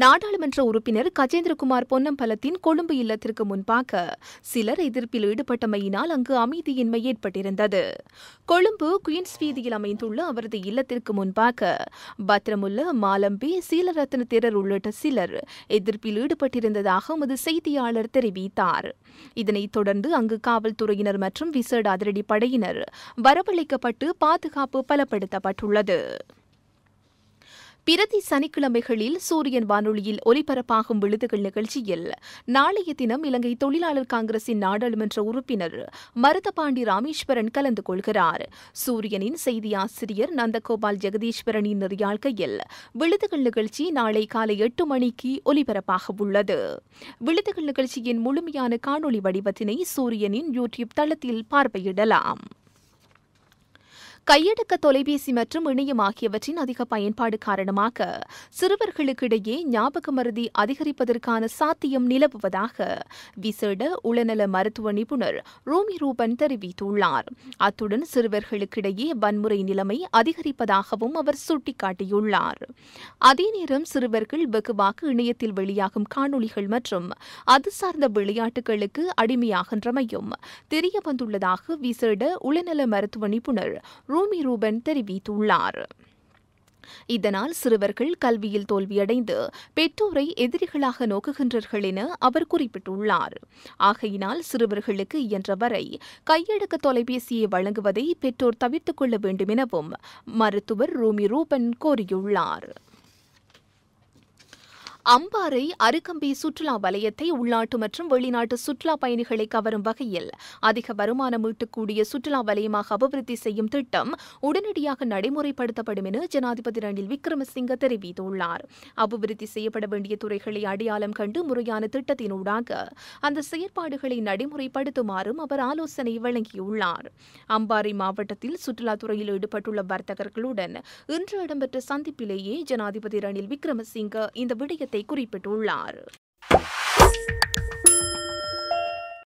நாடாளுமன்ற உறுப்பினர் கஜேந்திரகுமார் பொன்னம்பலத்தின் கொழும்பு இல்லத்திற்கு முன்பாக சிலர் எதிர்ப்பில் ஈடுபட்டமையினால் அங்கு அமைதியின்மை ஏற்பட்டிருந்தது கொழும்பு குயின்ஸ் வீதியில் அமைந்துள்ள அவரது இல்லத்திற்கு முன்பாக பத்ரமுல்ல மாலம்பி சீலரத்ன தேரர் உள்ளிட்ட சிலர் எதிர்ப்பில் ஈடுபட்டிருந்ததாக எமது செய்தியாளர் தெரிவித்தார் இதனைத் தொடர்ந்து அங்கு காவல்துறையினர் மற்றும் விசேட அதிரடி படையினர் வரவழைக்கப்பட்டு பாதுகாப்பு பலப்படுத்தப்பட்டுள்ளது பிரதி சனிக்கிழமைகளில் சூரியன் வானொலியில் ஒலிபரப்பாகும் விழுதுகள் நிகழ்ச்சியில் நாளைய தினம் இலங்கை தொழிலாளர் காங்கிரசின் நாடாளுமன்ற உறுப்பினர் மருதபாண்டி ராமேஸ்வரன் கலந்து கொள்கிறார் சூரியனின் செய்தி ஆசிரியர் நந்தகோபால் ஜெகதீஸ்வரனின் நெறியாழ்கையில் விழுதுகள் நிகழ்ச்சி நாளை காலை எட்டு மணிக்கு ஒலிபரப்பாக உள்ளது விழுதுகள் நிகழ்ச்சியின் முழுமையான காணொலி வடிவத்தினை சூரியனின் யூடியூப் தளத்தில் பார்வையிடலாம் கையடக்க தொலைபேசி மற்றும் இணையம் ஆகியவற்றின் அதிக பயன்பாடு காரணமாக சிறுவர்களுக்கிடையே ஞாபக மருதி அதிகரிப்பதற்கான சாத்தியம் நிலவுவதாக விசேட உளநல மருத்துவ நிபுணர் ரோமி ரூபன் தெரிவித்துள்ளார் அத்துடன் சிறுவர்களுக்கிடையே வன்முறை நிலைமை அதிகரிப்பதாகவும் அவர் சுட்டிக்காட்டியுள்ளார் அதே நேரம் சிறுவர்கள் வெகுவாக இணையத்தில் வெளியாகும் காணொலிகள் மற்றும் அது சார்ந்த விளையாட்டுகளுக்கு அடிமையாகின்றமையும் தெரிய வந்துள்ளதாக விசேட உளநல மருத்துவ நிபுணர் ரூமி ரூபன் தெரிவித்துள்ளார் இதனால் சிறுவர்கள் கல்வியில் தோல்வியடைந்து பெற்றோரை எதிரிகளாக நோக்குகின்றார்கள் என அவர் குறிப்பிட்டுள்ளார் ஆகையினால் சிறுவர்களுக்கு இயன்றவரை கையடக்க தொலைபேசியை வழங்குவதை பெற்றோர் தவிர்த்துக் கொள்ள வேண்டும் எனவும் மருத்துவர் ரூமி ரூபன் கோரியுள்ளார் அம்பாறை அருகம்பி சுற்றுலா வலயத்தை உள்நாட்டு மற்றும் வெளிநாட்டு சுற்றுலா பயணிகளை கவரும் வகையில் அதிக வருமானம் ஈட்டக்கூடிய சுற்றுலா வலயமாக அபிவிருத்தி செய்யும் திட்டம் உடனடியாக நடைமுறைப்படுத்தப்படும் என ஜனாதிபதி ரணில் விக்ரமசிங்க தெரிவித்துள்ளார் அபிவிருத்தி செய்யப்பட வேண்டிய துறைகளை அடையாளம் கண்டு முறையான திட்டத்தினூடாக அந்த செயற்பாடுகளை நடைமுறைப்படுத்துமாறும் அவர் ஆலோசனை வழங்கியுள்ளார் அம்பாறை மாவட்டத்தில் சுற்றுலாத்துறையில் ஈடுபட்டுள்ள வர்த்தகர்களுடன் இன்று இடம்பெற்ற சந்திப்பிலேயே ஜனாதிபதி ரணில் விக்ரமசிங்க இந்த விடயத்தை விஷயத்தை குறிப்பிட்டுள்ளார்